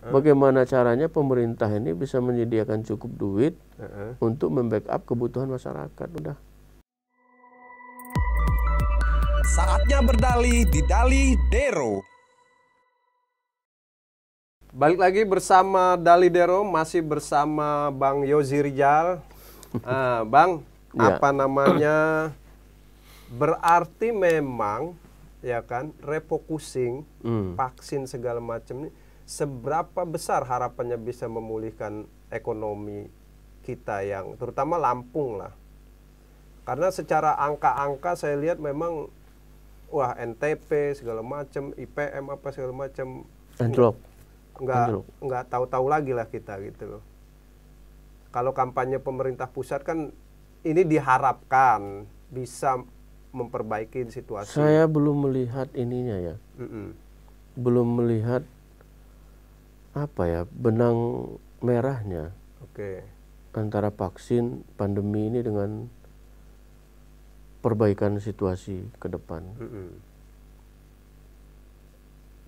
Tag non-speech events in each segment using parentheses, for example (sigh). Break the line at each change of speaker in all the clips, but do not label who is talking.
Bagaimana caranya pemerintah ini bisa menyediakan cukup duit uh -uh. untuk membackup kebutuhan masyarakat udah.
Saatnya berdali di Dali Dero. Balik lagi bersama Dali Dero, masih bersama Bang Yozi Rijal. Uh, (laughs) Bang, ya. apa namanya? Berarti memang ya kan refocusing hmm. vaksin segala macam ini seberapa besar harapannya bisa memulihkan ekonomi kita yang terutama Lampung lah. Karena secara angka-angka saya lihat memang wah NTP segala macam, IPM apa segala macam nggak Enggak enggak tahu-tahu lagi lah kita gitu loh. Kalau kampanye pemerintah pusat kan ini diharapkan bisa memperbaiki situasi.
Saya belum melihat ininya ya. Mm -mm. Belum melihat apa ya benang merahnya Oke. antara vaksin pandemi ini dengan perbaikan situasi ke depan. Mm-hmm.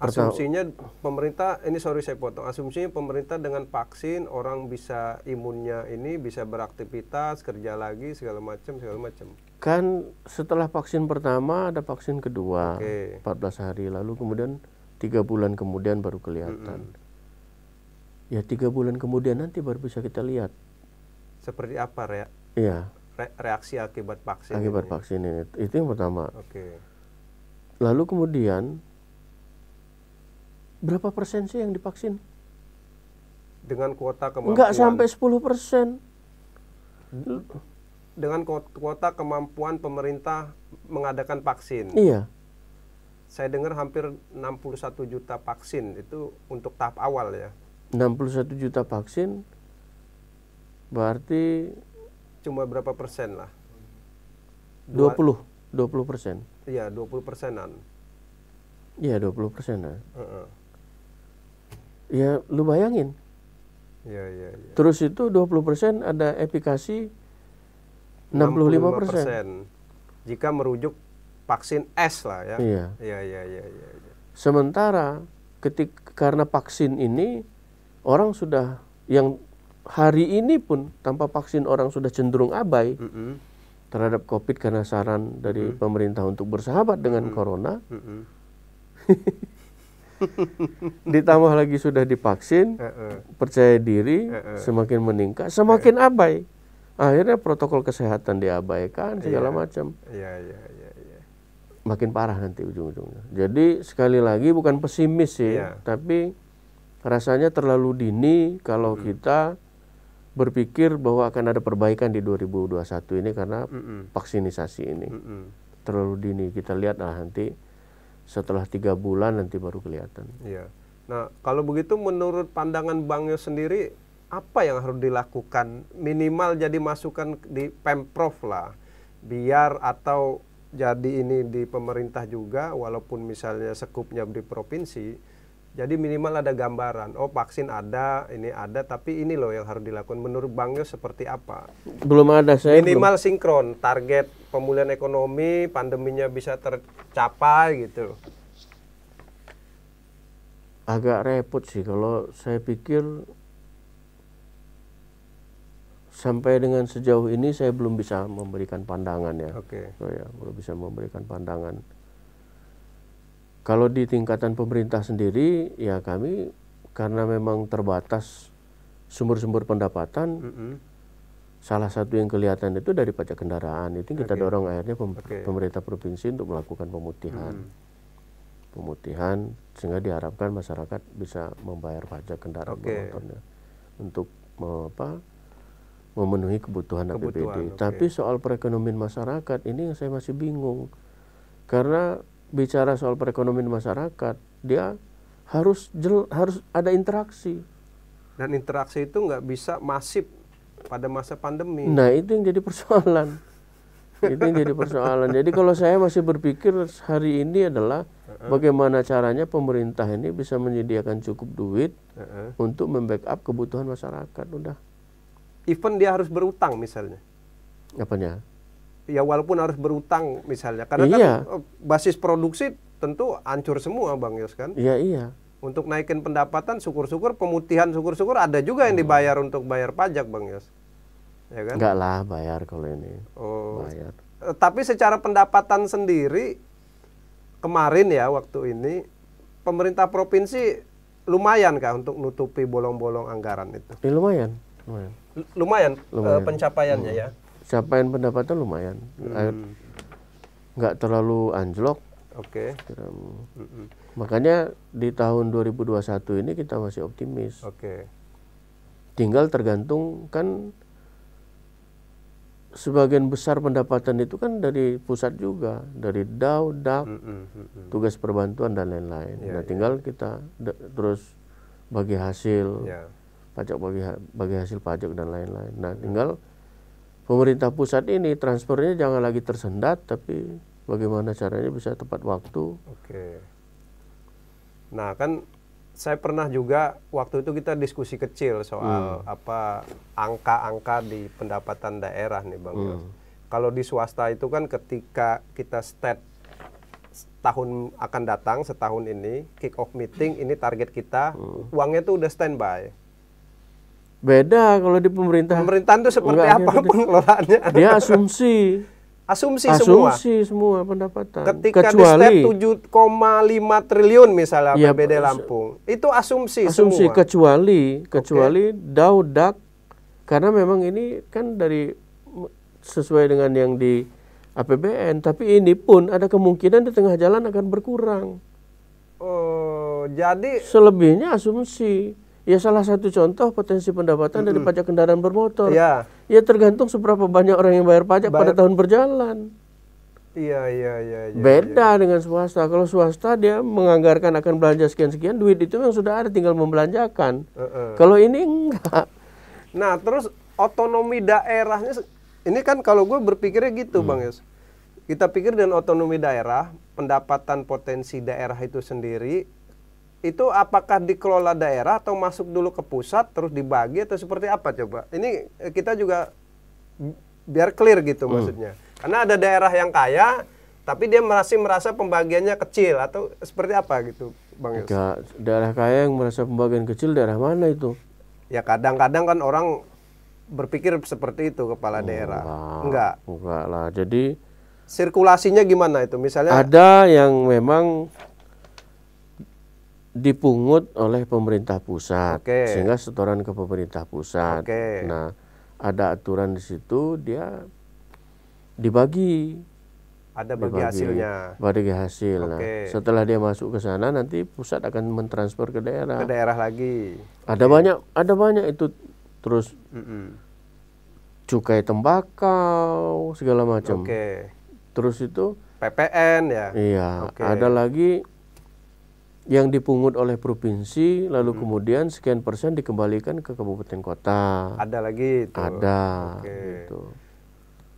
Asumsinya
pemerintah ini sorry saya potong. Asumsinya pemerintah dengan vaksin orang bisa imunnya ini bisa beraktivitas kerja lagi segala macam segala macam.
Kan setelah vaksin pertama ada vaksin kedua okay. 14 hari lalu kemudian tiga bulan kemudian baru kelihatan. Mm-hmm Ya tiga bulan kemudian nanti baru bisa kita lihat.
Seperti apa ya? Re reaksi akibat vaksin. Akibat ini.
vaksin ini itu yang pertama. Oke. Lalu kemudian berapa persen sih yang divaksin?
Dengan kuota kemampuan. Enggak sampai
10 persen.
Dengan kuota kemampuan pemerintah mengadakan vaksin. Iya saya dengar hampir 61 juta vaksin itu untuk tahap awal ya.
61 juta vaksin berarti
cuma berapa persen lah?
20 20 persen.
Iya 20 persenan.
Iya 20 persenan. Uh -uh. Ya lu bayangin.
Iya, iya, iya. Terus
itu 20 persen ada efikasi 65 persen.
Jika merujuk vaksin S lah ya. Iya. Iya, iya, iya, iya. Ya.
Sementara ketika karena vaksin ini orang sudah yang hari ini pun tanpa vaksin orang sudah cenderung abai mm -hmm. terhadap COVID karena saran dari mm -hmm. pemerintah untuk bersahabat dengan mm -hmm. corona. Mm -hmm. (laughs) Ditambah lagi sudah divaksin, uh -uh. percaya diri uh -uh. semakin meningkat, semakin uh -uh. abai. Akhirnya protokol kesehatan diabaikan segala yeah. macam.
Yeah, yeah, yeah, yeah.
Makin parah nanti ujung-ujungnya. Jadi sekali lagi bukan pesimis sih, yeah. tapi rasanya terlalu dini kalau hmm. kita berpikir bahwa akan ada perbaikan di 2021 ini karena mm vaksinisasi ini. Mm Terlalu dini kita lihat ah, nanti setelah tiga bulan nanti baru kelihatan.
Iya. Nah kalau begitu menurut pandangan Bang Yos sendiri apa yang harus dilakukan minimal jadi masukan di pemprov lah biar atau jadi ini di pemerintah juga walaupun misalnya sekupnya di provinsi jadi minimal ada gambaran, oh vaksin ada, ini ada, tapi ini loh yang harus dilakukan. Menurut Bang Yos seperti apa?
Belum ada saya. Minimal
belum. sinkron, target pemulihan ekonomi, pandeminya bisa tercapai gitu.
Agak repot sih kalau saya pikir sampai dengan sejauh ini saya belum bisa memberikan pandangan ya. Oke. Okay. Oh ya, belum bisa memberikan pandangan kalau di tingkatan pemerintah sendiri, ya kami karena memang terbatas sumber-sumber pendapatan, mm -hmm. salah satu yang kelihatan itu dari pajak kendaraan. Itu kita okay. dorong akhirnya pem okay. pemerintah provinsi untuk melakukan pemutihan. Mm. Pemutihan sehingga diharapkan masyarakat bisa membayar pajak kendaraan okay. motornya untuk apa memenuhi kebutuhan, kebutuhan APBD. Okay. Tapi soal perekonomian masyarakat ini yang saya masih bingung karena bicara soal perekonomian masyarakat, dia harus jel, harus ada
interaksi. Dan interaksi itu nggak bisa masif pada masa pandemi. Nah
itu yang jadi persoalan. (laughs) itu yang jadi persoalan. Jadi kalau saya masih berpikir hari ini adalah uh-uh. bagaimana caranya pemerintah ini bisa menyediakan cukup duit uh-uh. untuk membackup kebutuhan masyarakat. Udah.
Even dia harus berutang misalnya. Apanya? ya walaupun harus berutang misalnya karena kan, iya. kan basis produksi tentu hancur semua Bang Yos kan? Iya iya. Untuk naikin pendapatan syukur-syukur pemutihan syukur syukur ada juga yang iya. dibayar hmm. untuk bayar pajak Bang Yos. Ya kan?
Enggak lah bayar kalau ini. Oh. Bayar.
Eh, tapi secara pendapatan sendiri kemarin ya waktu ini pemerintah provinsi lumayan kah untuk nutupi bolong-bolong anggaran itu?
Eh, ya, lumayan. Lumayan.
lumayan, lumayan. pencapaiannya hmm. ya
capaian pendapatan lumayan hmm. nggak terlalu anjlok Oke. Okay. Mm Makanya di tahun 2021 ini kita masih optimis. Oke. Okay. Tinggal tergantung kan sebagian besar pendapatan itu kan dari pusat juga, dari DAO, DAP, mm -mm, mm -mm. tugas perbantuan dan lain-lain. Yeah, nah, ya. tinggal yeah. kita terus bagi hasil. Yeah. Pajak bagi ha bagi hasil pajak dan lain-lain. Nah, hmm. tinggal pemerintah pusat ini transfernya jangan lagi tersendat tapi bagaimana caranya bisa tepat waktu.
Oke. Nah, kan saya pernah juga waktu itu kita diskusi kecil soal hmm. apa angka-angka di pendapatan daerah nih Bang. Hmm. Kalau di swasta itu kan ketika kita stat tahun akan datang setahun ini kick off meeting ini target kita hmm. uangnya tuh udah standby.
Beda kalau di pemerintah. Pemerintahan itu seperti Enggak, apa gitu. pengelolaannya? Dia asumsi. Asumsi, asumsi semua. semua pendapatan. Ketika kecuali, di
step 7,5 triliun misalnya ya, APBD Lampung. Itu asumsi, asumsi semua.
kecuali kecuali okay. daudak karena memang ini kan dari sesuai dengan yang di APBN, tapi ini pun ada kemungkinan di tengah jalan akan berkurang. Oh, jadi selebihnya asumsi. Ya salah satu contoh potensi pendapatan mm -hmm. dari pajak kendaraan bermotor. Ya. Ya tergantung seberapa banyak orang yang bayar pajak bayar. pada tahun berjalan.
Iya, iya, iya. Ya, Beda
ya. dengan swasta. Kalau swasta dia menganggarkan akan belanja sekian-sekian, duit itu yang sudah ada tinggal membelanjakan.
Uh -uh. Kalau
ini enggak.
Nah, terus otonomi daerahnya ini kan kalau gue berpikirnya gitu, hmm. Bang Yus. Kita pikir dengan otonomi daerah, pendapatan potensi daerah itu sendiri itu apakah dikelola daerah atau masuk dulu ke pusat terus dibagi atau seperti apa coba? Ini eh, kita juga biar clear gitu hmm. maksudnya. Karena ada daerah yang kaya tapi dia masih merasa pembagiannya kecil atau seperti apa gitu, Bang Yus? Enggak,
daerah kaya yang merasa pembagian kecil daerah mana itu?
Ya kadang-kadang kan orang berpikir seperti itu kepala oh, daerah.
Enggak. Enggak lah. Jadi
sirkulasinya gimana itu? Misalnya
ada yang memang dipungut oleh pemerintah pusat okay. sehingga setoran ke pemerintah pusat. Okay. Nah, ada aturan di situ dia dibagi ada bagi dibagi, hasilnya. Bagi hasil. Okay. Nah, setelah dia masuk ke sana nanti pusat akan mentransfer ke daerah.
Ke daerah lagi.
Ada banyak ada banyak itu terus mm -mm. cukai tembakau segala macam. Okay. Terus itu
PPN ya.
Iya, okay. ada lagi yang dipungut oleh provinsi lalu hmm. kemudian sekian persen dikembalikan ke kabupaten kota. Ada lagi itu. Ada. Okay. Gitu.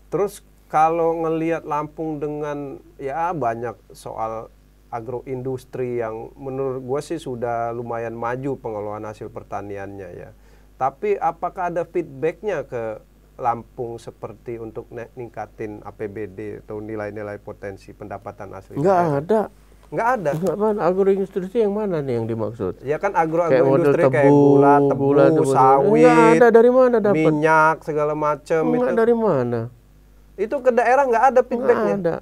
Terus kalau ngelihat Lampung dengan ya banyak soal agroindustri yang menurut gue sih sudah lumayan maju pengelolaan hasil pertaniannya ya. Tapi apakah ada feedbacknya ke Lampung seperti untuk ningkatin APBD atau nilai-nilai potensi pendapatan asli? Enggak
ada Nggak ada. Nggak mana agroindustri yang mana nih yang dimaksud? Ya
kan agro agroindustri kayak, kayak gula, tebu, gula, tebu sawit. Enggak ada dari mana dapat? Minyak segala macam itu. dari mana? Itu ke daerah nggak ada feedbacknya. Enggak ada.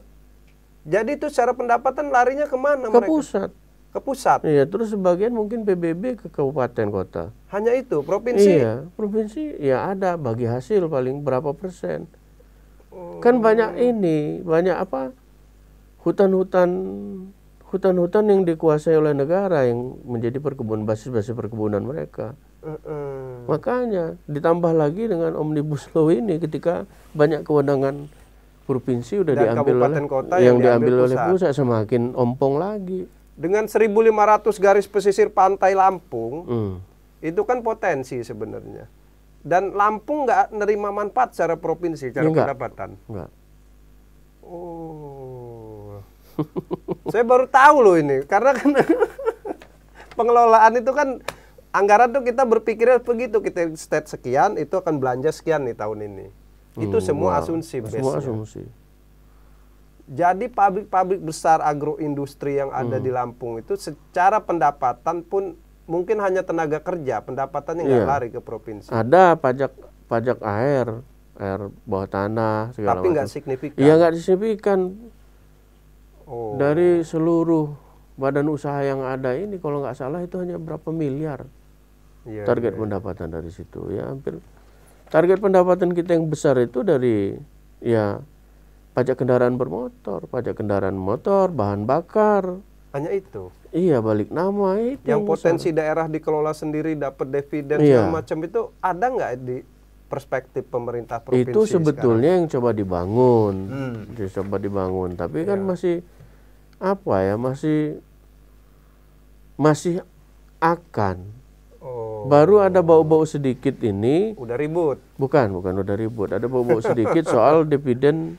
Jadi itu secara pendapatan larinya kemana ke mereka? Ke pusat. Ke pusat. Iya,
terus sebagian mungkin PBB ke kabupaten kota.
Hanya itu, provinsi. Iya, provinsi
ya ada bagi hasil paling berapa persen. Hmm. Kan oh. banyak ini, banyak apa? Hutan-hutan hutan-hutan yang dikuasai oleh negara yang menjadi perkebunan basis-basis perkebunan mereka. Uh -uh. Makanya ditambah lagi dengan omnibus law ini ketika banyak kewenangan provinsi sudah diambil oleh kota yang, yang diambil, diambil pusat. oleh pusat semakin ompong lagi.
Dengan 1.500 garis pesisir pantai Lampung hmm. itu kan potensi sebenarnya. Dan Lampung nggak nerima manfaat secara provinsi, secara enggak, pendapatan. Enggak. Oh saya baru tahu loh ini karena kan (laughs) pengelolaan itu kan anggaran tuh kita berpikirnya begitu kita state sekian itu akan belanja sekian nih tahun ini hmm, itu semua wow. asumsi semua asumsi jadi pabrik-pabrik besar agroindustri yang ada hmm. di Lampung itu secara pendapatan pun mungkin hanya tenaga kerja pendapatannya nggak yeah. lari ke provinsi
ada pajak pajak air air bawah tanah segala tapi nggak signifikan iya nggak signifikan Oh. Dari seluruh badan usaha yang ada ini kalau nggak salah itu hanya berapa miliar yeah, target yeah. pendapatan dari situ ya hampir target pendapatan kita yang besar itu dari ya pajak kendaraan bermotor, pajak kendaraan motor, bahan bakar. Hanya itu. Iya, balik nama itu. Yang potensi
besar. daerah dikelola sendiri dapat dividen yeah. segala macam itu ada nggak di perspektif pemerintah provinsi itu sebetulnya sekarang.
yang coba dibangun hmm. coba dibangun tapi ya. kan iya. masih apa ya masih masih akan oh. baru ada bau-bau sedikit ini udah ribut bukan bukan udah ribut ada bau-bau sedikit (laughs) soal dividen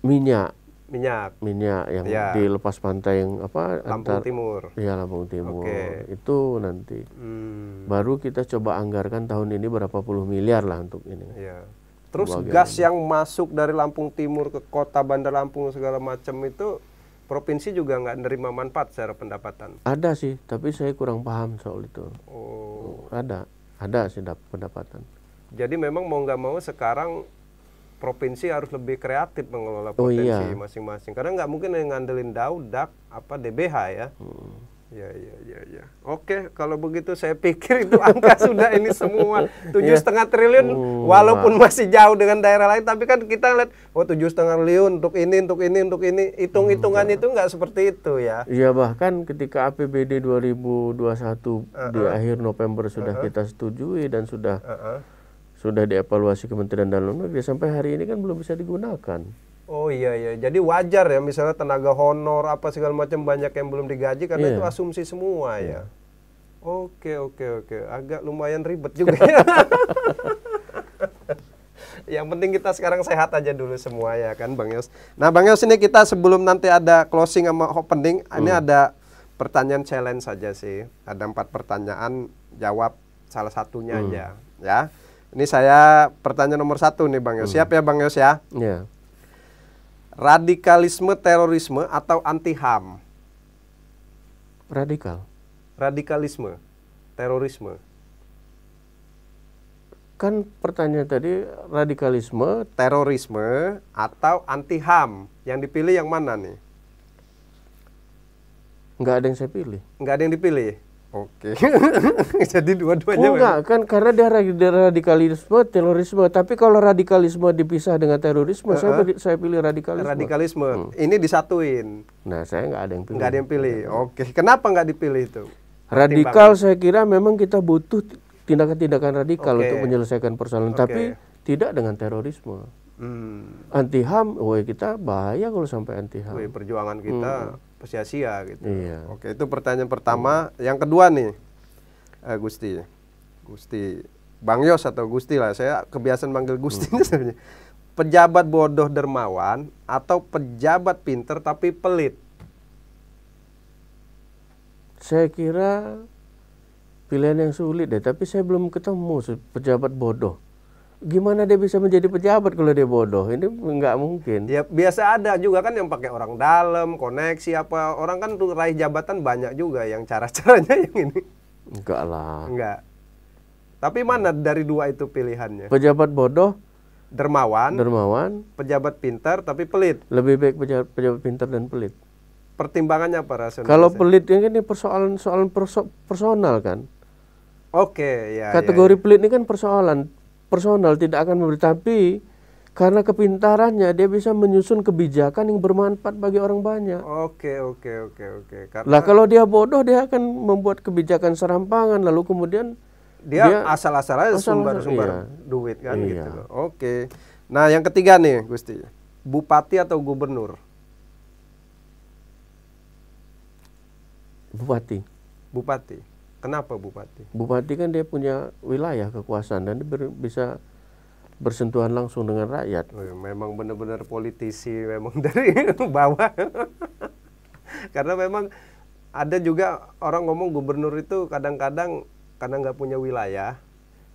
minyak minyak minyak yang ya. lepas pantai yang apa Lampung antar, Timur ya Lampung Timur okay. itu nanti hmm. baru kita coba anggarkan tahun ini berapa puluh miliar lah untuk ini ya. terus Bagian gas
yang masuk dari Lampung Timur ke kota Bandar Lampung segala macam itu provinsi juga nggak nerima manfaat secara pendapatan
ada sih tapi saya kurang paham soal itu
oh.
ada ada sih pendapatan
jadi memang mau nggak mau sekarang provinsi harus lebih kreatif mengelola oh, potensi oh, iya. masing-masing. Karena nggak mungkin yang ngandelin daudak apa DBH ya. Hmm. Ya, ya, ya, ya. Oke, kalau begitu saya pikir itu angka (laughs) sudah ini semua tujuh iya. setengah triliun, uh, walaupun masih jauh dengan daerah lain, tapi kan kita lihat, oh tujuh setengah triliun untuk ini, untuk ini, untuk ini, hitung-hitungan hmm, itu nggak seperti itu ya.
Iya bahkan ketika APBD 2021 uh -uh. di uh-uh. akhir November sudah uh -uh. kita setujui dan sudah uh -uh sudah dievaluasi Kementerian Dalam Negeri sampai hari ini kan belum bisa digunakan.
Oh iya iya, jadi wajar ya misalnya tenaga honor apa segala macam banyak yang belum digaji karena yeah. itu asumsi semua yeah. ya. Oke oke oke, agak lumayan ribet juga. (laughs) ya. yang penting kita sekarang sehat aja dulu semua ya kan Bang Yos. Nah Bang Yos ini kita sebelum nanti ada closing sama opening, hmm. ini ada pertanyaan challenge saja sih. Ada empat pertanyaan, jawab salah satunya hmm. aja ya. Ini saya pertanyaan nomor satu nih Bang Yos. Hmm. Siap ya Bang Yos ya? Yeah. Radikalisme terorisme atau anti HAM? Radikal. Radikalisme, terorisme.
Kan pertanyaan tadi
radikalisme, terorisme atau anti HAM? Yang dipilih yang mana nih?
Nggak ada yang saya pilih.
Nggak ada yang dipilih. Oke. (laughs) Jadi dua-duanya. Oh, enggak,
kan karena dia radikalisme, terorisme. Tapi kalau radikalisme dipisah dengan terorisme, uh -huh.
saya pilih radikalisme. Radikalisme. Hmm. Ini disatuin.
Nah, saya nggak ada yang pilih. Nggak ada yang
pilih. Oke. Kenapa nggak dipilih itu? Radikal
saya kira memang kita butuh tindakan-tindakan radikal okay. untuk menyelesaikan persoalan, okay. tapi tidak dengan terorisme. Hmm. Anti ham, kita bahaya kalau sampai anti ham.
perjuangan kita. Hmm sia-sia gitu. Iya. Oke, itu pertanyaan pertama. Yang kedua nih, uh, Gusti, Gusti, Bang Yos atau Gusti lah, saya kebiasaan manggil Gusti hmm. (laughs) sebenarnya. Pejabat bodoh dermawan atau pejabat pinter tapi pelit?
Saya kira pilihan yang sulit deh, tapi saya belum ketemu pejabat bodoh gimana dia bisa menjadi pejabat kalau dia bodoh? Ini nggak mungkin. Ya biasa ada juga kan yang pakai orang dalam,
koneksi apa orang kan tuh raih jabatan banyak juga yang cara-caranya (laughs) yang ini.
Enggak lah.
Enggak. Tapi mana dari dua itu pilihannya?
Pejabat bodoh, dermawan, dermawan,
pejabat pintar tapi pelit.
Lebih baik pejabat, pejabat pintar dan pelit.
Pertimbangannya apa rasanya? Kalau pelit
ini persoalan persoalan perso personal kan.
Oke, ya. ya Kategori ya,
ya. pelit ini kan persoalan personal tidak akan memberi tapi karena kepintarannya dia bisa menyusun kebijakan yang bermanfaat bagi orang banyak.
Oke, oke, oke, oke. Karena lah kalau
dia bodoh dia akan membuat kebijakan serampangan lalu kemudian dia, dia asal-asalan asal sumber-sumber iya.
duit kan iya. gitu Oke. Nah, yang ketiga nih, Gusti. Bupati atau gubernur? Bupati. Bupati. Kenapa bupati?
Bupati kan dia punya wilayah kekuasaan dan dia ber, bisa bersentuhan langsung dengan rakyat.
Oh iya, memang benar-benar politisi memang (laughs) dari bawah. Karena memang ada juga orang ngomong gubernur itu kadang-kadang karena nggak punya wilayah,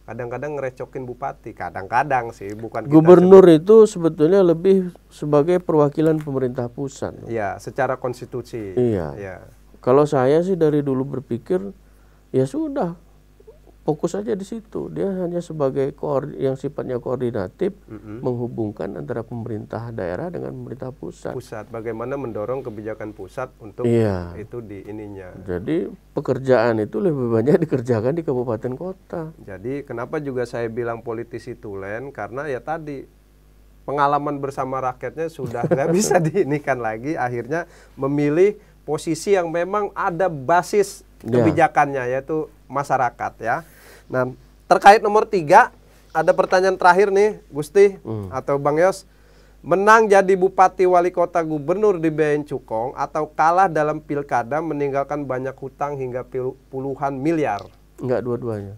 kadang-kadang ngerecokin bupati, kadang-kadang sih bukan. Gubernur
sebut. itu sebetulnya lebih sebagai perwakilan pemerintah pusat.
Iya, secara konstitusi. Iya. Ya.
Kalau saya sih dari dulu berpikir ya sudah fokus saja di situ. Dia hanya sebagai yang sifatnya koordinatif mm-hmm. menghubungkan antara pemerintah daerah dengan pemerintah pusat.
Pusat bagaimana mendorong kebijakan pusat untuk iya. itu di ininya. Jadi
pekerjaan itu lebih banyak dikerjakan di kabupaten kota.
Jadi kenapa juga saya bilang politisi tulen karena ya tadi pengalaman bersama rakyatnya sudah (laughs) nggak bisa diinikan lagi akhirnya memilih posisi yang memang ada basis Ya. kebijakannya yaitu masyarakat ya. Nah terkait nomor tiga ada pertanyaan terakhir nih Gusti mm. atau Bang Yos menang jadi bupati wali kota gubernur di BN Cukong atau kalah dalam pilkada meninggalkan banyak hutang hingga puluhan miliar
Enggak dua-duanya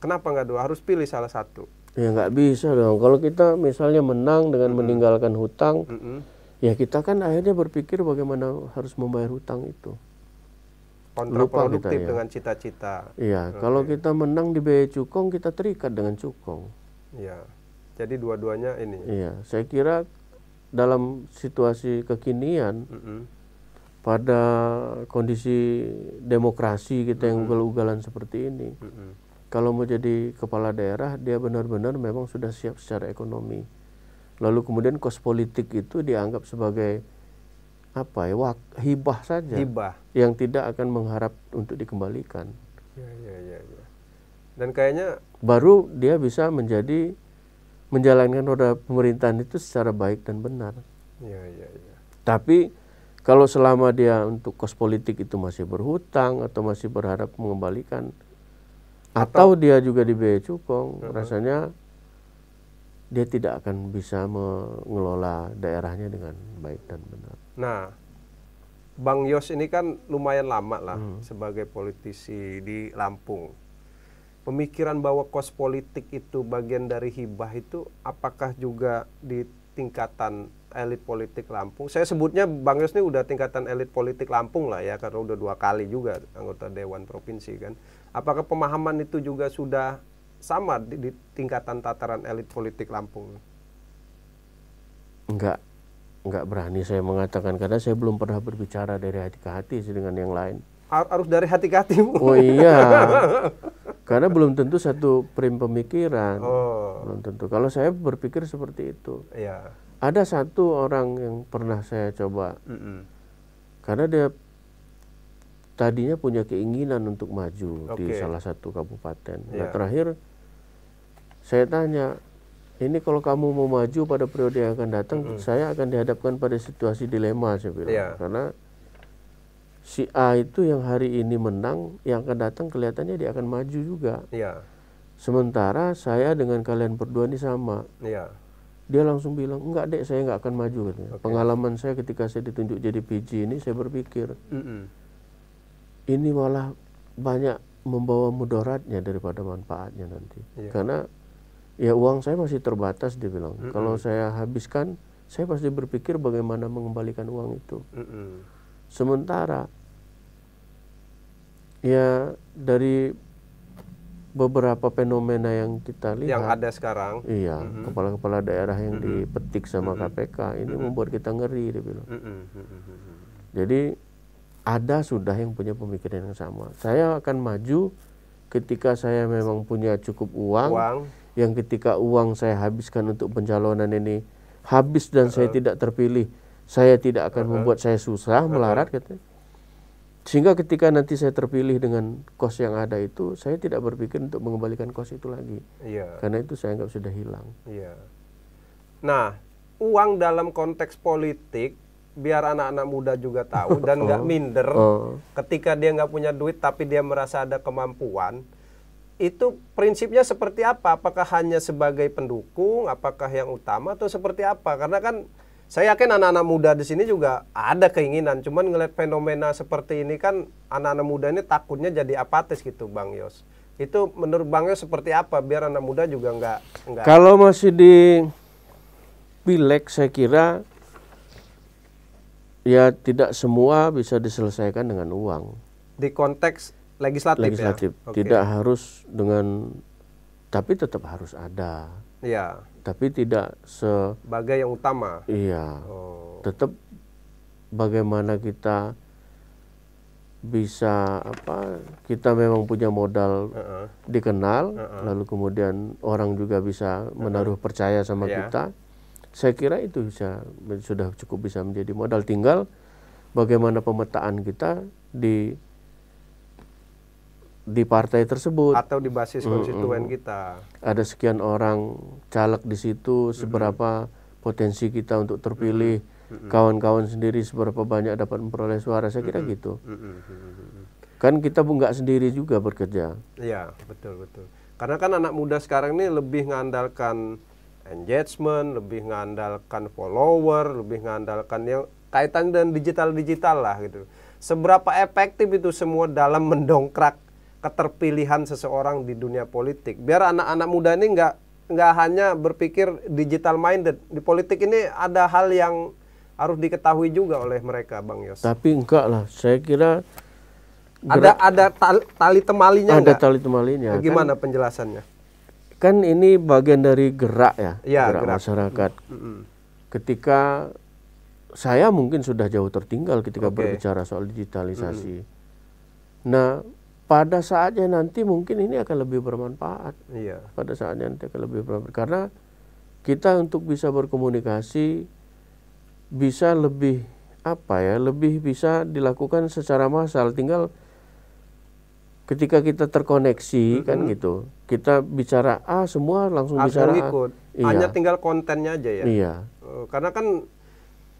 kenapa enggak dua harus pilih salah satu
ya enggak bisa dong kalau kita misalnya menang dengan mm -hmm. meninggalkan hutang mm -hmm. ya kita kan akhirnya berpikir bagaimana harus membayar hutang itu kontraproduktif kita, ya. dengan iya. cita-cita. Iya, okay. kalau kita menang di biaya cukong kita terikat dengan cukong.
Iya. Jadi dua-duanya ini. Iya,
saya kira dalam situasi kekinian mm -hmm. pada kondisi demokrasi kita mm -hmm. yang ugal-ugalan seperti ini. Mm -hmm. Kalau mau jadi kepala daerah dia benar-benar memang sudah siap secara ekonomi. Lalu kemudian kos politik itu dianggap sebagai apa ya wak, hibah saja hibah yang tidak akan mengharap untuk dikembalikan ya, ya,
ya, ya. dan kayaknya
baru dia bisa menjadi menjalankan roda pemerintahan itu secara baik dan benar
ya, ya, ya.
tapi kalau selama dia untuk kos politik itu masih berhutang atau masih berharap mengembalikan atau, atau dia juga di biaya cukong uh -huh. rasanya dia tidak akan bisa mengelola daerahnya dengan baik dan benar
Nah, Bang Yos ini kan lumayan lama lah hmm. sebagai politisi di Lampung. Pemikiran bahwa kos politik itu bagian dari hibah itu apakah juga di tingkatan elit politik Lampung? Saya sebutnya Bang Yos ini udah tingkatan elit politik Lampung lah ya karena udah dua kali juga anggota Dewan Provinsi kan. Apakah pemahaman itu juga sudah sama di, di tingkatan tataran elit politik Lampung?
Enggak, nggak berani saya mengatakan karena saya belum pernah berbicara dari hati ke hati dengan yang lain.
Harus dari hati ke hati. Oh iya.
(laughs) karena belum tentu satu prim pemikiran. Oh. Belum tentu. Kalau saya berpikir seperti itu. Iya. Ada satu orang yang pernah saya coba. Mm -mm. Karena dia tadinya punya keinginan untuk maju okay. di salah satu kabupaten. Yeah. Nah, iya. terakhir saya tanya, ini kalau kamu mau maju pada periode yang akan datang, mm -hmm. saya akan dihadapkan pada situasi dilema saya bilang. Yeah. Karena si A itu yang hari ini menang, yang akan datang kelihatannya dia akan maju juga. Yeah. Sementara saya dengan kalian berdua ini sama. Yeah. Dia langsung bilang, enggak dek, saya enggak akan maju. Okay. Pengalaman saya ketika saya ditunjuk jadi PJ ini, saya berpikir, mm -hmm. ini malah banyak membawa mudaratnya daripada manfaatnya nanti. Yeah. Karena ya uang saya masih terbatas dia bilang mm -mm. kalau saya habiskan saya pasti berpikir bagaimana mengembalikan uang itu mm -mm. sementara ya dari beberapa fenomena yang kita lihat yang ada sekarang iya mm -hmm. kepala-kepala daerah yang mm -hmm. dipetik sama mm -hmm. KPK ini mm -hmm. membuat kita ngeri dia bilang mm -hmm. jadi ada sudah yang punya pemikiran yang sama saya akan maju ketika saya memang punya cukup uang, uang yang ketika uang saya habiskan untuk pencalonan ini habis dan uh saya tidak terpilih, saya tidak akan uh membuat saya susah, uh melarat katanya. Sehingga ketika nanti saya terpilih dengan kos yang ada itu, saya tidak berpikir untuk mengembalikan kos itu lagi. Yeah. Karena itu saya anggap sudah hilang.
Yeah. Nah, uang dalam konteks politik biar anak-anak muda juga tahu dan nggak oh. minder oh. ketika dia nggak punya duit tapi dia merasa ada kemampuan itu prinsipnya seperti apa? Apakah hanya sebagai pendukung, apakah yang utama atau seperti apa? Karena kan saya yakin anak-anak muda di sini juga ada keinginan, cuman ngelihat fenomena seperti ini kan anak-anak muda ini takutnya jadi apatis gitu, Bang Yos. Itu menurut Bang Yos seperti apa biar anak muda juga nggak nggak Kalau
masih di pilek, saya kira ya tidak semua bisa diselesaikan dengan uang.
Di konteks legislatif, legislatif. Ya? Okay. tidak
harus dengan tapi tetap harus ada ya tapi tidak sebagai yang utama iya oh. tetap bagaimana kita bisa apa kita memang punya modal uh -uh. dikenal uh -uh. lalu kemudian orang juga bisa menaruh uh -uh. percaya sama yeah. kita saya kira itu bisa sudah cukup bisa menjadi modal tinggal bagaimana pemetaan kita di di partai tersebut atau di basis konstituen mm -hmm. kita. Ada sekian orang caleg di situ, seberapa mm -hmm. potensi kita untuk terpilih, kawan-kawan mm -hmm. sendiri seberapa banyak dapat memperoleh suara, saya kira gitu. Kan kita pun nggak sendiri juga bekerja.
Iya, betul betul. Karena kan anak muda sekarang ini lebih mengandalkan engagement, lebih mengandalkan follower, lebih mengandalkan yang kaitan dengan digital-digital lah gitu. Seberapa efektif itu semua dalam mendongkrak keterpilihan seseorang di dunia politik. Biar anak-anak muda ini nggak nggak hanya berpikir digital minded di politik ini ada hal yang harus diketahui juga oleh mereka, Bang Yos.
Tapi enggak lah, saya kira gerak, ada
ada tali, tali temalinya. Ada enggak? tali
temalinya. Kan Gimana kan, penjelasannya? Kan ini bagian dari gerak ya, ya gerak, gerak masyarakat. Mm -hmm. Ketika saya mungkin sudah jauh tertinggal ketika okay. berbicara soal digitalisasi. Mm -hmm. Nah, pada saatnya nanti mungkin ini akan lebih bermanfaat. Iya. Pada saatnya nanti akan lebih bermanfaat karena kita untuk bisa berkomunikasi bisa lebih apa ya, lebih bisa dilakukan secara massal. Tinggal ketika kita terkoneksi mm -hmm. kan gitu. Kita bicara A ah, semua langsung bisa. bicara ikut. A. Iya. Hanya
tinggal kontennya aja ya. Iya. Oh, karena kan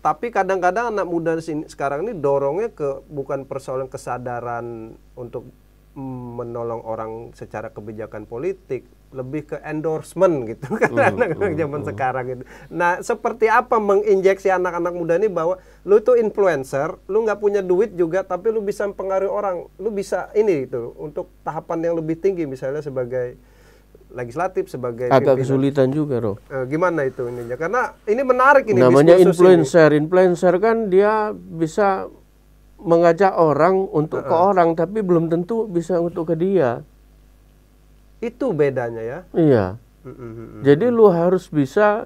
tapi kadang-kadang anak muda sekarang ini dorongnya ke bukan persoalan kesadaran untuk menolong orang secara kebijakan politik lebih ke endorsement gitu (laughs) kan mm, anak-anak uh, zaman uh. sekarang gitu. Nah, seperti apa menginjeksi anak-anak muda ini bahwa lu tuh influencer, lu nggak punya duit juga tapi lu bisa mempengaruhi orang, lu bisa ini itu untuk tahapan yang lebih tinggi misalnya sebagai legislatif sebagai agak pimpinan.
kesulitan juga roh.
Eh, e, gimana itu ininya? Karena ini menarik ini. Namanya influencer,
ini. influencer kan dia bisa mengajak orang untuk uh -uh. ke orang tapi belum tentu bisa untuk ke dia.
Itu bedanya ya. Iya. Mm -hmm. Jadi
lu harus bisa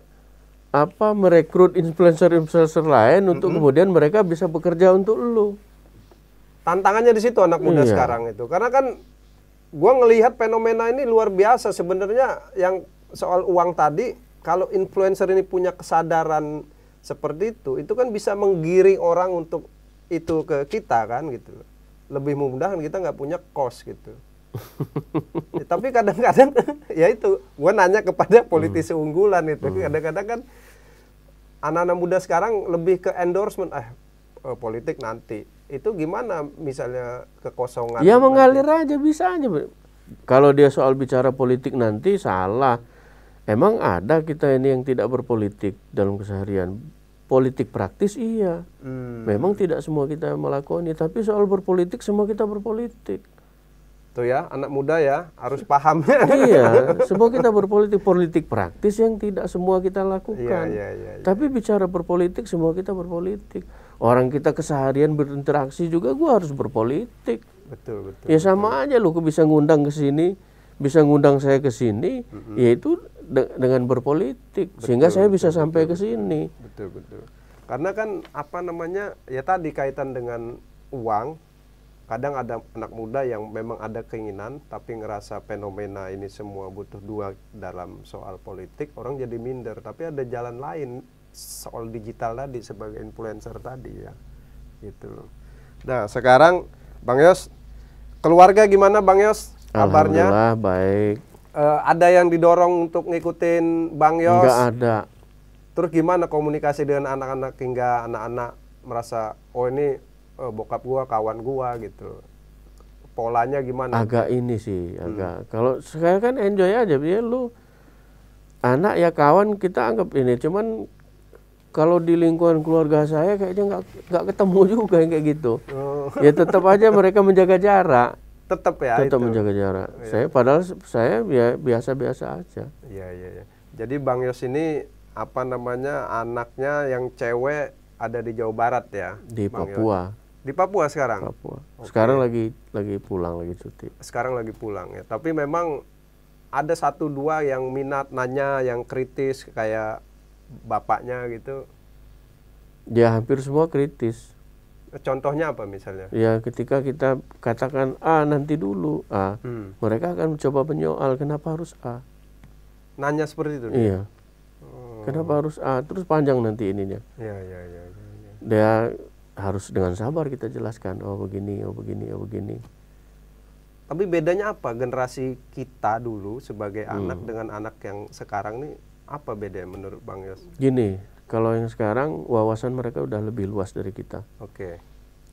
apa merekrut influencer-influencer lain mm -hmm. untuk kemudian mereka bisa bekerja untuk lu.
Tantangannya di situ anak muda iya. sekarang itu. Karena kan gua ngelihat fenomena ini luar biasa sebenarnya yang soal uang tadi kalau influencer ini punya kesadaran seperti itu, itu kan bisa menggiring orang untuk itu ke kita kan gitu loh lebih mudah kan kita nggak punya kos gitu ya, (laughs) tapi kadang-kadang (laughs) ya itu gue nanya kepada hmm. politisi hmm. unggulan itu hmm. kadang-kadang kan anak-anak muda sekarang lebih ke endorsement eh, eh politik nanti itu gimana misalnya kekosongan ya mengalir
aja bisa aja kalau dia soal bicara politik nanti salah emang ada kita ini yang tidak berpolitik dalam keseharian politik praktis iya. Hmm. Memang tidak semua kita melakoni, tapi soal berpolitik semua kita berpolitik. Tuh ya, anak muda
ya harus paham. (laughs) iya, semua kita
berpolitik politik praktis yang tidak semua kita lakukan. Iya, iya. iya, iya. Tapi bicara berpolitik semua kita berpolitik. Orang kita keseharian berinteraksi juga gua harus berpolitik. Betul, betul. Ya sama betul. aja lu bisa ngundang ke sini, bisa ngundang saya ke sini, mm -hmm. yaitu de dengan berpolitik betul, sehingga saya bisa betul, sampai betul, ke sini.
Betul betul. Karena kan apa namanya ya tadi kaitan dengan uang kadang ada anak muda yang memang ada keinginan tapi ngerasa fenomena ini semua butuh dua dalam soal politik orang jadi minder tapi ada jalan lain soal digital tadi sebagai influencer tadi ya gitu loh nah sekarang Bang Yos keluarga gimana Bang Yos
kabarnya alhamdulillah baik
uh, ada yang didorong untuk ngikutin Bang Yos? Enggak ada. Terus gimana komunikasi dengan anak-anak hingga anak-anak merasa oh ini uh, bokap gua kawan gua gitu. Polanya gimana? Agak
ini sih, hmm. agak. Kalau saya kan enjoy aja, dia ya, lu anak ya kawan kita anggap ini. Cuman kalau di lingkungan keluarga saya kayaknya nggak nggak ketemu (laughs) juga yang kayak gitu. Oh. Ya tetap aja mereka menjaga jarak tetap ya tetap menjaga jarak. Ya. Saya padahal saya biasa-biasa aja.
Iya iya ya. Jadi Bang Yos ini apa namanya anaknya yang cewek ada di Jawa Barat ya? Di Bang Papua. Yos. Di Papua
sekarang. Papua. Okay. Sekarang lagi lagi pulang lagi cuti.
Sekarang lagi pulang ya. Tapi memang ada satu dua yang minat nanya yang kritis kayak bapaknya gitu.
Ya hampir semua kritis
Contohnya apa misalnya? Ya
ketika kita katakan A nanti dulu A, hmm. mereka akan mencoba menyoal kenapa harus A.
Nanya seperti itu. Iya.
Oh. Kenapa harus A? Terus panjang nanti ininya.
Ya ya ya. ya, ya.
Dia harus dengan sabar kita jelaskan. Oh begini, oh begini, oh begini.
Tapi bedanya apa generasi kita dulu sebagai hmm. anak dengan anak yang sekarang ini apa bedanya menurut Bang Yos?
Gini, kalau yang sekarang wawasan mereka sudah lebih luas dari kita. Oke. Okay.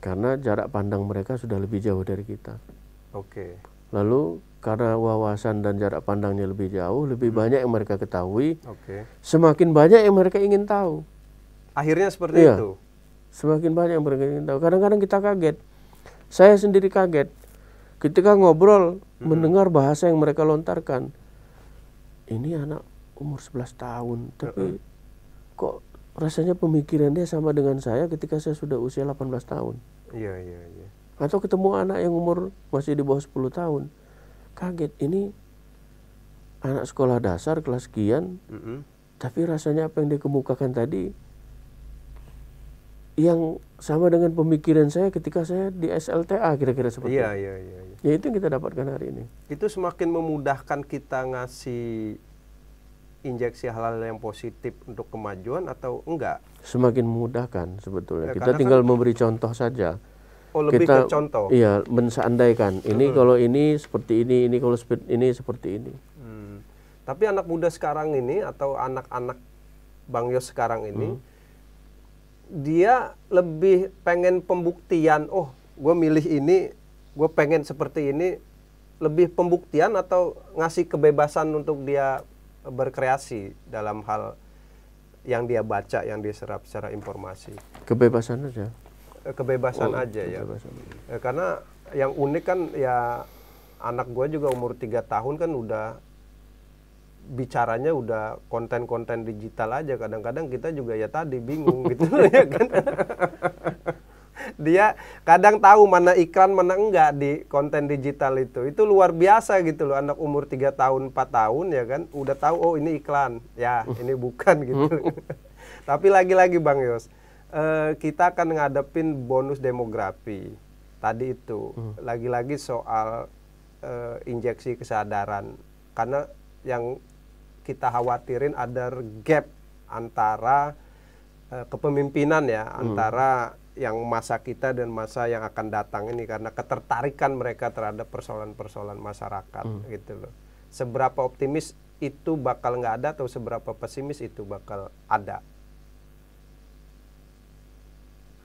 Karena jarak pandang mereka sudah lebih jauh dari kita. Oke. Okay. Lalu karena wawasan dan jarak pandangnya lebih jauh, lebih hmm. banyak yang mereka ketahui. Oke. Okay. Semakin banyak yang mereka ingin tahu. Akhirnya seperti iya. itu. Semakin banyak yang mereka ingin tahu. Kadang-kadang kita kaget. Saya sendiri kaget ketika ngobrol hmm. mendengar bahasa yang mereka lontarkan. Ini anak umur 11 tahun, tapi uh -uh. kok rasanya pemikiran dia sama dengan saya ketika saya sudah usia 18 tahun.
Iya, iya, iya.
Atau ketemu anak yang umur masih di bawah 10 tahun. Kaget, ini anak sekolah dasar kelas kian, mm -hmm. tapi rasanya apa yang dikemukakan tadi yang sama dengan pemikiran saya ketika saya di SLTA kira-kira seperti iya, itu. Iya, iya, iya. Ya itu yang kita dapatkan hari ini.
Itu semakin memudahkan kita ngasih injeksi hal-hal yang positif untuk kemajuan atau enggak?
Semakin mudah kan sebetulnya. Ya, kita tinggal kan memberi contoh saja. Oh, lebih kita, ke contoh. Iya, mensandaikan. Ini kalau ini seperti ini, ini kalau seperti ini seperti ini. Hmm.
Tapi anak muda sekarang ini atau anak-anak Bang Yos sekarang ini hmm. dia lebih pengen pembuktian, oh, gue milih ini, gue pengen seperti ini, lebih pembuktian atau ngasih kebebasan untuk dia berkreasi dalam hal yang dia baca, yang diserap secara informasi.
Kebebasan aja. Eh, kebebasan oh, aja ya. kebebasan.
ya. ya. Karena yang unik kan ya anak gue juga umur tiga tahun kan udah bicaranya udah konten-konten digital aja kadang-kadang kita juga ya tadi bingung gitu (laughs) ya kan dia kadang tahu mana iklan mana enggak di konten digital itu itu luar biasa gitu loh anak umur 3 tahun 4 tahun ya kan udah tahu oh ini iklan ya uh. ini bukan gitu uh. (laughs) tapi lagi-lagi Bang Yos eh, kita akan ngadepin bonus demografi tadi itu uh. lagi-lagi soal eh, injeksi kesadaran karena yang kita khawatirin ada gap antara uh, kepemimpinan ya hmm. antara yang masa kita dan masa yang akan datang ini karena ketertarikan mereka terhadap persoalan-persoalan masyarakat hmm. gitu loh. Seberapa optimis itu bakal nggak ada atau seberapa pesimis itu bakal ada.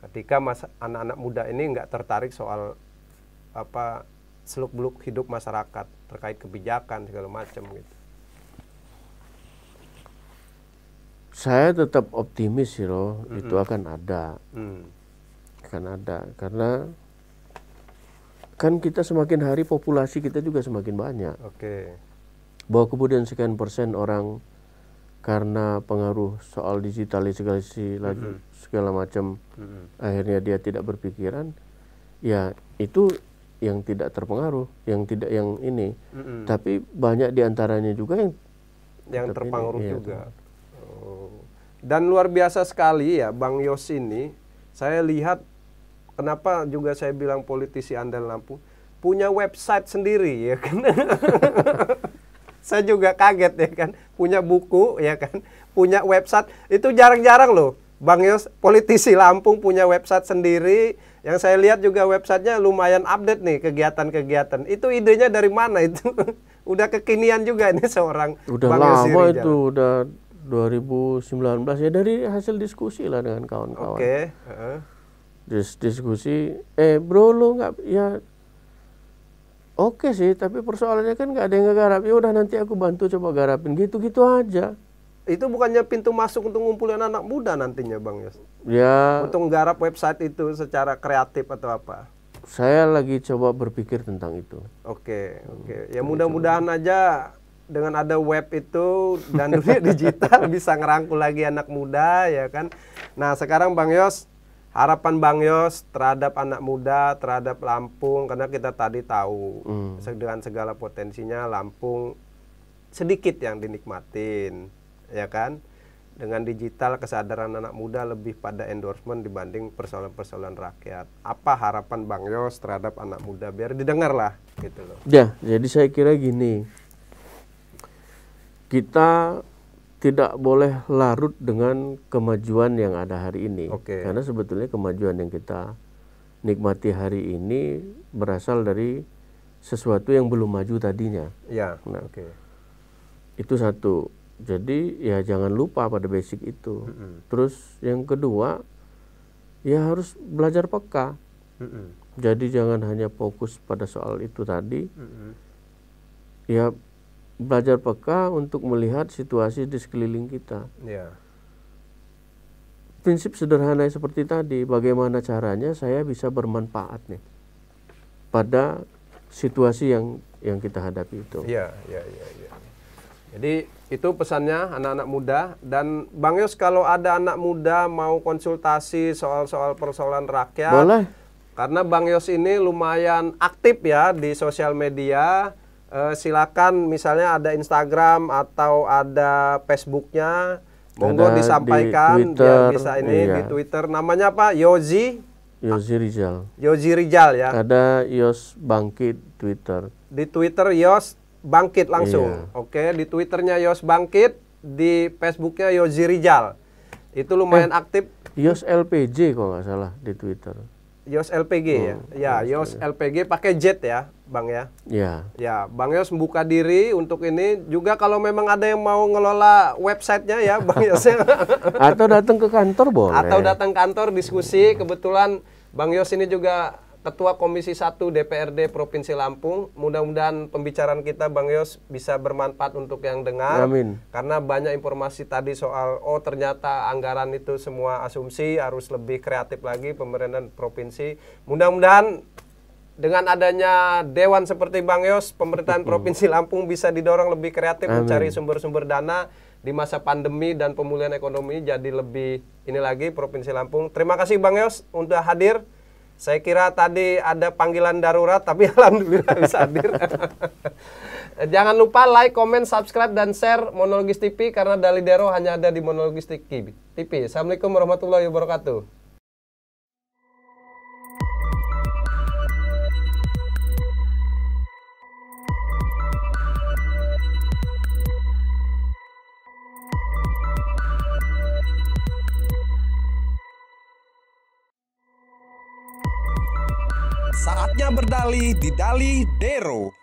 Ketika masa anak-anak muda ini nggak tertarik soal apa seluk beluk hidup masyarakat terkait kebijakan segala macam gitu.
Saya tetap optimis, loh, Mm -hmm. Itu akan ada. Mm akan ada karena kan kita semakin hari populasi kita juga semakin banyak. Oke. Okay. Bahwa kemudian sekian persen orang karena pengaruh soal digitalisasi lagi mm -hmm. segala macam mm -hmm. akhirnya dia tidak berpikiran ya itu yang tidak terpengaruh, yang tidak yang ini. Mm -hmm. Tapi banyak diantaranya juga yang
yang terpengaruh ini, iya. juga. Oh. Dan luar biasa sekali ya Bang Yos ini. Saya lihat kenapa juga saya bilang politisi andal Lampung punya website sendiri ya kan. (laughs) saya juga kaget ya kan, punya buku ya kan, punya website itu jarang-jarang loh. Bang Yos, politisi Lampung punya website sendiri. Yang saya lihat juga websitenya lumayan update nih kegiatan-kegiatan. Itu idenya dari mana itu? (laughs) udah kekinian juga ini seorang udah Bang lama Yosiri, itu,
udah 2019 ya dari hasil diskusi lah dengan kawan-kawan. Oke. Okay. Uh dis diskusi eh bro lu nggak ya oke okay sih tapi persoalannya kan nggak ada yang garap ya udah nanti aku bantu coba garapin gitu gitu aja itu bukannya pintu
masuk untuk ngumpulin anak muda nantinya bang Yos ya untuk garap website itu secara kreatif atau apa
saya lagi coba berpikir tentang itu
oke okay, oke okay. Hmm, ya mudah-mudahan aja dengan ada web itu dan dunia (laughs) digital bisa ngerangkul lagi anak muda ya kan. Nah, sekarang Bang Yos harapan Bang Yos terhadap anak muda, terhadap Lampung, karena kita tadi tahu hmm. dengan segala potensinya Lampung sedikit yang dinikmatin, ya kan? Dengan digital kesadaran anak muda lebih pada endorsement dibanding persoalan-persoalan rakyat. Apa harapan Bang Yos terhadap anak muda biar didengar lah gitu loh.
Ya, jadi saya kira gini. Kita tidak boleh larut dengan kemajuan yang ada hari ini. Okay. Karena sebetulnya kemajuan yang kita nikmati hari ini berasal dari sesuatu yang belum maju tadinya. Ya. Nah, okay. Itu satu. Jadi ya jangan lupa pada basic itu. Mm -hmm. Terus yang kedua, ya harus belajar peka. Mm -hmm. Jadi jangan hanya fokus pada soal itu tadi. Mm -hmm. Ya belajar peka untuk melihat situasi di sekeliling kita. Yeah. Prinsip sederhana seperti tadi, bagaimana caranya saya bisa bermanfaat nih pada situasi yang yang kita hadapi itu.
Iya, iya, iya. Ya. Jadi itu pesannya anak-anak muda dan Bang Yos kalau ada anak muda mau konsultasi soal-soal persoalan rakyat. Boleh. Karena Bang Yos ini lumayan aktif ya di sosial media uh, silakan misalnya ada Instagram atau ada Facebooknya monggo disampaikan di Twitter, biar bisa ini iya. di Twitter namanya apa Yozi
Yozi Rizal
Yozi Rizal ya
ada Yos Bangkit Twitter
di Twitter Yos Bangkit langsung iya. oke di Twitternya Yos Bangkit di Facebooknya Yozi Rizal itu lumayan eh, aktif
Yos LPJ kalau nggak salah di Twitter
Yos LPG ya. Hmm, ya, Yos LPG pakai jet ya, Bang ya. Iya. Ya, Bang Yos buka diri untuk ini juga kalau memang ada yang mau ngelola websitenya ya, (laughs) Bang Yos. ya Atau
datang ke kantor boleh. Atau datang
kantor diskusi kebetulan Bang Yos ini juga Ketua Komisi 1 DPRD Provinsi Lampung. Mudah-mudahan pembicaraan kita Bang Yos bisa bermanfaat untuk yang dengar. Amin. Karena banyak informasi tadi soal oh ternyata anggaran itu semua asumsi harus lebih kreatif lagi pemerintahan provinsi. Mudah-mudahan dengan adanya dewan seperti Bang Yos, pemerintahan (laughs) Provinsi Lampung bisa didorong lebih kreatif Amin. mencari sumber-sumber dana di masa pandemi dan pemulihan ekonomi jadi lebih ini lagi Provinsi Lampung. Terima kasih Bang Yos untuk hadir. Saya kira tadi ada panggilan darurat, tapi (laughs) alhamdulillah bisa hadir. (laughs) Jangan lupa like, comment, subscribe, dan share Monologis TV karena Dalidero hanya ada di Monologis TV. Assalamualaikum warahmatullahi wabarakatuh.
Saatnya berdalih di Dali Dero.